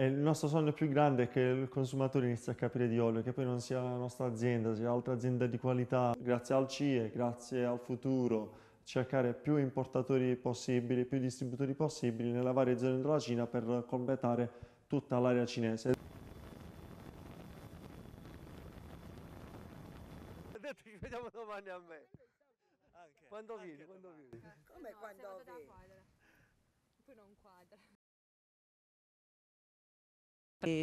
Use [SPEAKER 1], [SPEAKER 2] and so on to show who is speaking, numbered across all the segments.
[SPEAKER 1] E il nostro sogno più grande è che il consumatore inizi a capire di olio, che poi non sia la nostra azienda, sia altre aziende di qualità. Grazie al CIE, grazie al futuro, cercare più importatori possibili, più distributori possibili nelle varie zone della Cina per completare tutta l'area cinese. Ho
[SPEAKER 2] detto vediamo domani a me. Anche. Quando vieni? Quando vieni?
[SPEAKER 3] Come quando vieni? Poi non quadra.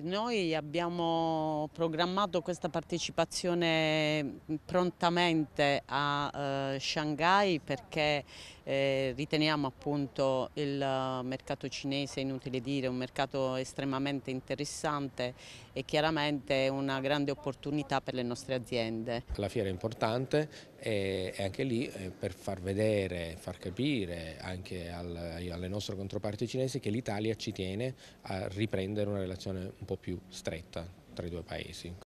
[SPEAKER 4] Noi abbiamo programmato questa partecipazione prontamente a eh, Shanghai perché eh, riteniamo appunto il mercato cinese, inutile dire, un mercato estremamente interessante e chiaramente una grande opportunità per le nostre
[SPEAKER 5] aziende. La fiera è importante e anche lì eh, per far vedere, far capire anche alle nostre controparti cinesi che l'Italia ci tiene a riprendere una relazione un po' più stretta tra i due paesi.